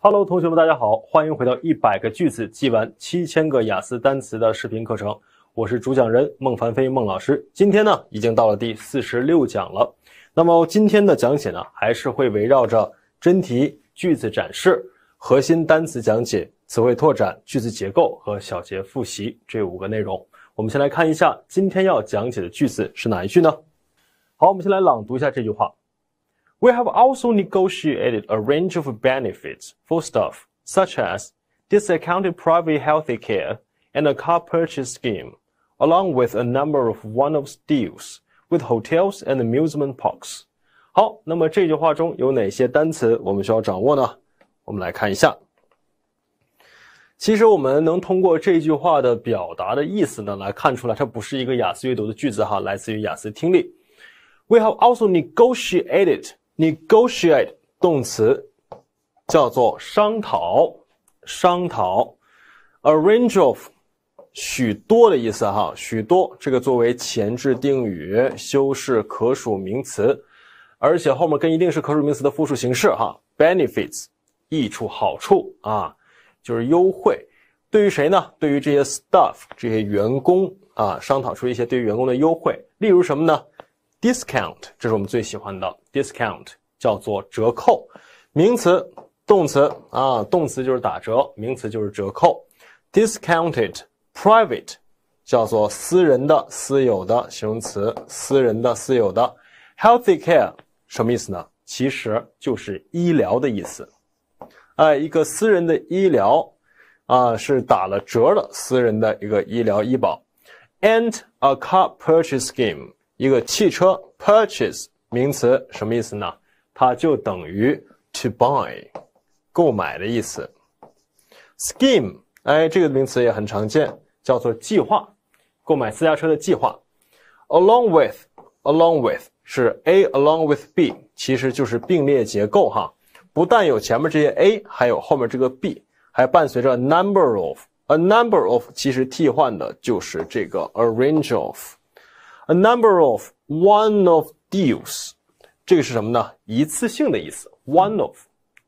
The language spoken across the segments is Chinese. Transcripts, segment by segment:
Hello，同学们，大家好，欢迎回到一百个句子记完七千个雅思单词的视频课程。我是主讲人孟凡飞孟老师。今天呢，已经到了第四十六讲了。那么今天的讲解呢，还是会围绕着真题句子展示、核心单词讲解、词汇拓展、句子结构和小结复习这五个内容。我们先来看一下今天要讲解的句子是哪一句呢？好，我们先来朗读一下这句话。We have also negotiated a range of benefits for staff, such as discounted private health care and a car purchase scheme, along with a number of one-off deals with hotels and amusement parks. 好，那么这句话中有哪些单词我们需要掌握呢？我们来看一下。其实我们能通过这句话的表达的意思呢，来看出来它不是一个雅思阅读的句子哈，来自于雅思听力。We have also negotiated Negotiate 动词叫做商讨，商讨，a range of 许多的意思哈，许多这个作为前置定语修饰可数名词，而且后面跟一定是可数名词的复数形式哈。Benefits 益处好处啊，就是优惠，对于谁呢？对于这些 staff 这些员工啊，商讨出一些对于员工的优惠，例如什么呢？Discount，这是我们最喜欢的。Discount 叫做折扣，名词、动词啊，动词就是打折，名词就是折扣。Discounted private 叫做私人的、私有的形容词，私人的、私有的。Health care 什么意思呢？其实就是医疗的意思。哎，一个私人的医疗啊，是打了折的私人的一个医疗医保。And a car purchase scheme。一个汽车 purchase 名词什么意思呢？它就等于 to buy，购买的意思。Scheme，哎，这个名词也很常见，叫做计划，购买私家车的计划。Along with，along with 是 a along with b，其实就是并列结构哈，不但有前面这些 a，还有后面这个 b，还伴随着 number of，a number of 其实替换的就是这个 a range of。A number of o n e o f deals，这个是什么呢？一次性的意思。One-off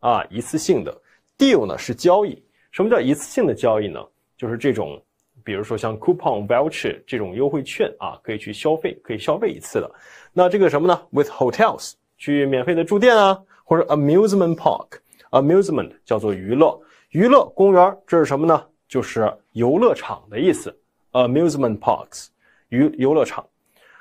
啊，一次性的 deal 呢是交易。什么叫一次性的交易呢？就是这种，比如说像 coupon voucher 这种优惠券啊，可以去消费，可以消费一次的。那这个什么呢？With hotels 去免费的住店啊，或者 amusement park，amusement 叫做娱乐，娱乐公园这是什么呢？就是游乐场的意思。Amusement parks 娱游乐场。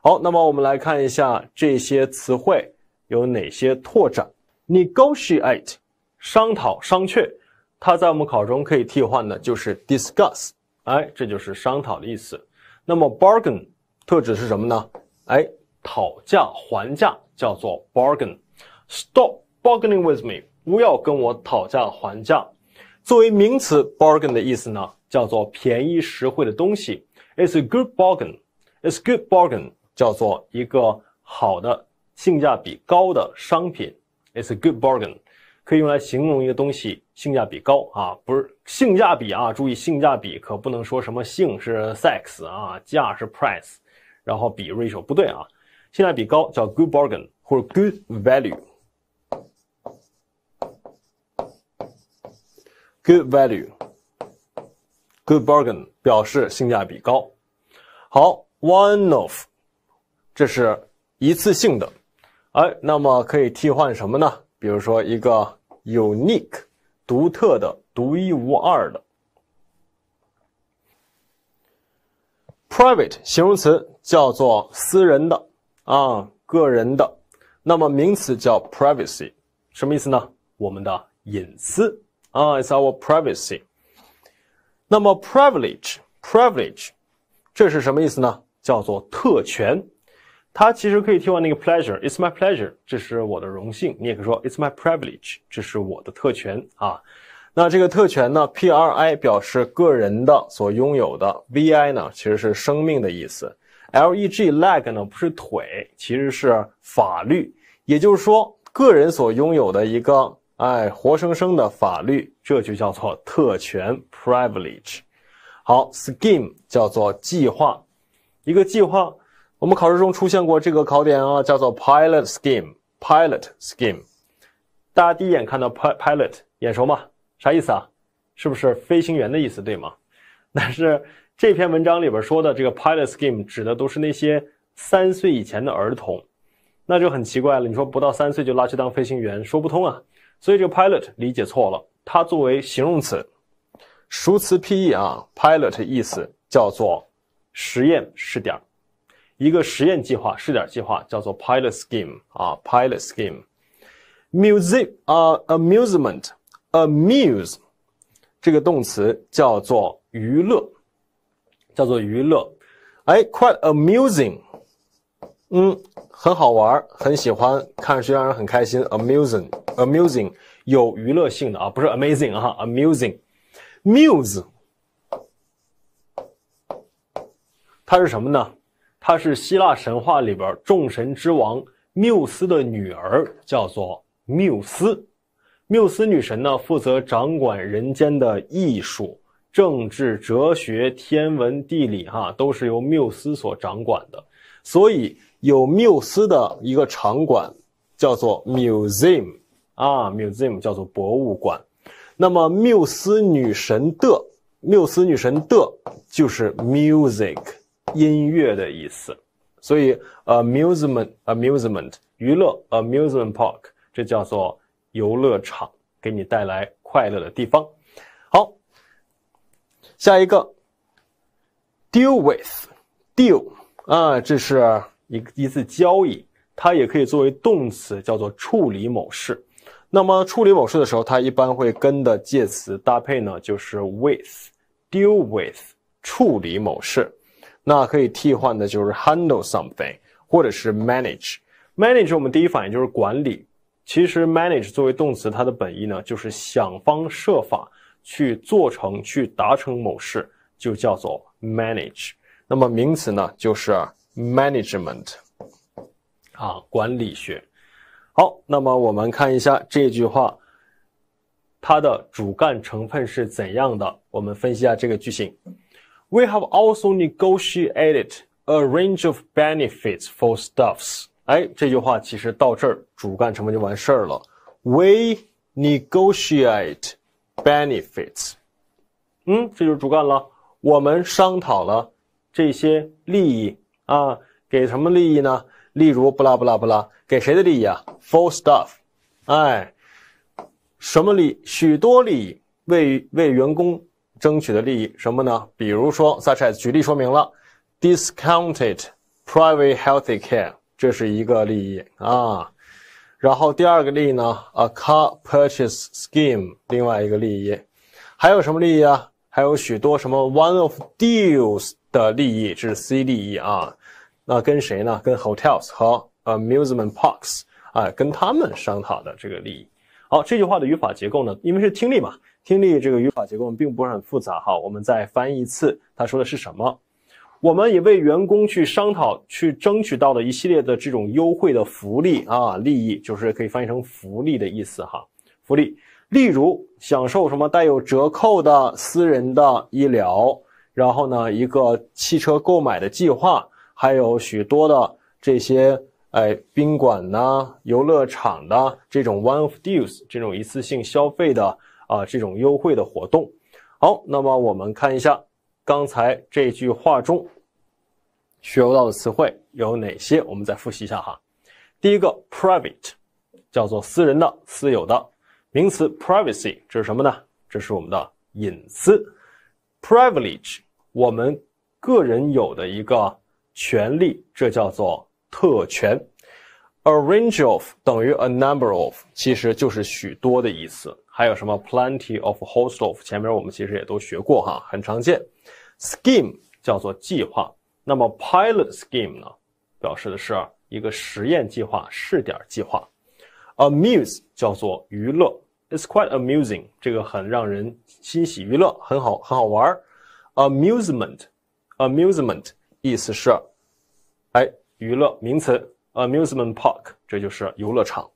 好，那么我们来看一下这些词汇有哪些拓展。Negotiate，商讨、商榷，它在我们考中可以替换的就是 discuss，哎，这就是商讨的意思。那么 bargain 特指是什么呢？哎，讨价还价叫做 bargain。Stop bargaining with me，不要跟我讨价还价。作为名词 bargain 的意思呢，叫做便宜实惠的东西。It's a good bargain. It's a good bargain. 叫做一个好的性价比高的商品，it's a good bargain，可以用来形容一个东西性价比高啊，不是性价比啊，注意性价比可不能说什么性是 sex 啊，价是 price，然后比 ratio 不对啊，性价比高叫 good bargain 或者 good value，good value，good bargain 表示性价比高，好 one of。这是一次性的，哎，那么可以替换什么呢？比如说一个 unique，独特的、独一无二的。private 形容词叫做私人的，啊，个人的。那么名词叫 privacy，什么意思呢？我们的隐私啊，it's our privacy。那么 privilege，privilege，这是什么意思呢？叫做特权。它其实可以替换那个 pleasure，it's my pleasure，这是我的荣幸。你也可以说 it's my privilege，这是我的特权啊。那这个特权呢，P R I 表示个人的所拥有的，V I 呢其实是生命的意思。L E G leg 呢不是腿，其实是法律。也就是说，个人所拥有的一个哎活生生的法律，这就叫做特权 privilege。好，scheme 叫做计划，一个计划。我们考试中出现过这个考点啊，叫做 pilot scheme。pilot scheme，大家第一眼看到 pil pilot 眼熟吗？啥意思啊？是不是飞行员的意思，对吗？但是这篇文章里边说的这个 pilot scheme 指的都是那些三岁以前的儿童，那就很奇怪了。你说不到三岁就拉去当飞行员，说不通啊。所以这个 pilot 理解错了，它作为形容词，熟词 PE 啊，pilot 意思叫做实验试点。一个实验计划、试点计划叫做 pilot scheme 啊，pilot scheme music 啊，amusement amuse 这个动词叫做娱乐，叫做娱乐，哎，quite amusing，嗯，很好玩，很喜欢，看上去让人很开心，amusing amusing 有娱乐性的啊，不是 amazing 啊，amusing muse 它是什么呢？她是希腊神话里边众神之王缪斯的女儿，叫做缪斯。缪斯女神呢，负责掌管人间的艺术、政治、哲学、天文、地理，哈，都是由缪斯所掌管的。所以有缪斯的一个场馆叫做 museum 啊，museum 叫做博物馆。那么缪斯女神的缪斯女神的就是 music。音乐的意思，所以 amusement amusement 娱乐 amusement park 这叫做游乐场，给你带来快乐的地方。好，下一个 deal with deal 啊，这是一一次交易，它也可以作为动词，叫做处理某事。那么处理某事的时候，它一般会跟的介词搭配呢，就是 with deal with 处理某事。那可以替换的就是 handle something，或者是 manage。manage 我们第一反应就是管理。其实 manage 作为动词，它的本意呢，就是想方设法去做成、去达成某事，就叫做 manage。那么名词呢，就是 management，啊，管理学。好，那么我们看一下这句话，它的主干成分是怎样的？我们分析一下这个句型。We have also negotiated a range of benefits for staffs。哎，这句话其实到这儿主干成分就完事儿了。We negotiate benefits。嗯，这就是主干了。我们商讨了这些利益啊，给什么利益呢？例如不啦不啦不啦，给谁的利益啊？For staff。哎，什么利？许多利益为为员工。争取的利益什么呢？比如说，such as 举例说明了 discounted private health care，这是一个利益啊。然后第二个利益呢，a car purchase scheme，另外一个利益。还有什么利益啊？还有许多什么 one of deals 的利益，这是 C 利益啊。那跟谁呢？跟 hotels 和 amusement parks 啊，跟他们商讨的这个利益。好，这句话的语法结构呢，因为是听力嘛。听力这个语法结构并不是很复杂哈。我们再翻译一次，他说的是什么？我们也为员工去商讨、去争取到的一系列的这种优惠的福利啊，利益就是可以翻译成福利的意思哈，福利。例如，享受什么带有折扣的私人的医疗，然后呢，一个汽车购买的计划，还有许多的这些哎宾馆呐、游乐场的这种 one of deals 这种一次性消费的。啊，这种优惠的活动。好，那么我们看一下刚才这句话中学到的词汇有哪些。我们再复习一下哈。第一个，private，叫做私人的、私有的名词。privacy，这是什么呢？这是我们的隐私。privilege，我们个人有的一个权利，这叫做特权。A range of 等于 a number of，其实就是许多的意思。还有什么 plenty of，host of，前面我们其实也都学过哈，很常见。Scheme 叫做计划，那么 pilot scheme 呢，表示的是一个实验计划、试点计划。Amuse 叫做娱乐，It's quite amusing，这个很让人欣喜娱乐，很好，很好玩儿。Amusement，amusement 意思是哎娱乐名词。Amusement park，这就是游乐场。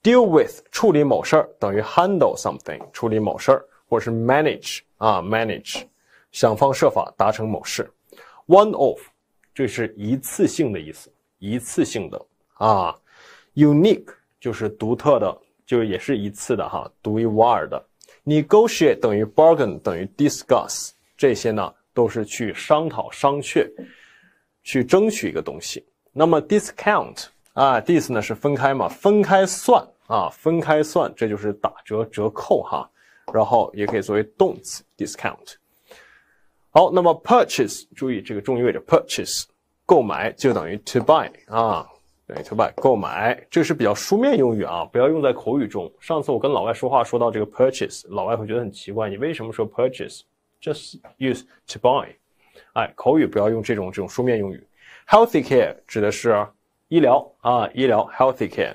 Deal with 处理某事儿等于 handle something 处理某事儿，或者是 manage 啊 manage 想方设法达成某事。One off 这是一次性的意思，一次性的啊。Unique 就是独特的，就也是一次的哈，独一无二的。Negotiate 等于 bargain 等于 discuss 这些呢都是去商讨、商榷、去争取一个东西。那么 discount 啊，dis 呢是分开嘛，分开算啊，分开算，这就是打折折扣哈，然后也可以作为动词 discount。好，那么 purchase 注意这个重音位置 purchase 购买就等于 to buy 啊，等于 t o buy 购买，这是比较书面用语啊，不要用在口语中。上次我跟老外说话说到这个 purchase，老外会觉得很奇怪，你为什么说 purchase？Just use to buy。哎，口语不要用这种这种书面用语。Healthy care 指的是医疗啊，医疗。Healthy care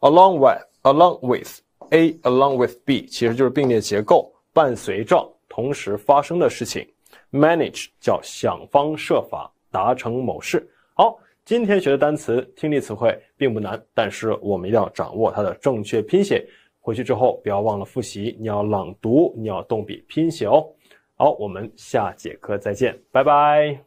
along with along with a along with b，其实就是并列结构，伴随着同时发生的事情。Manage 叫想方设法达成某事。好，今天学的单词听力词汇并不难，但是我们一定要掌握它的正确拼写。回去之后不要忘了复习，你要朗读，你要动笔拼写哦。好，我们下节课再见，拜拜。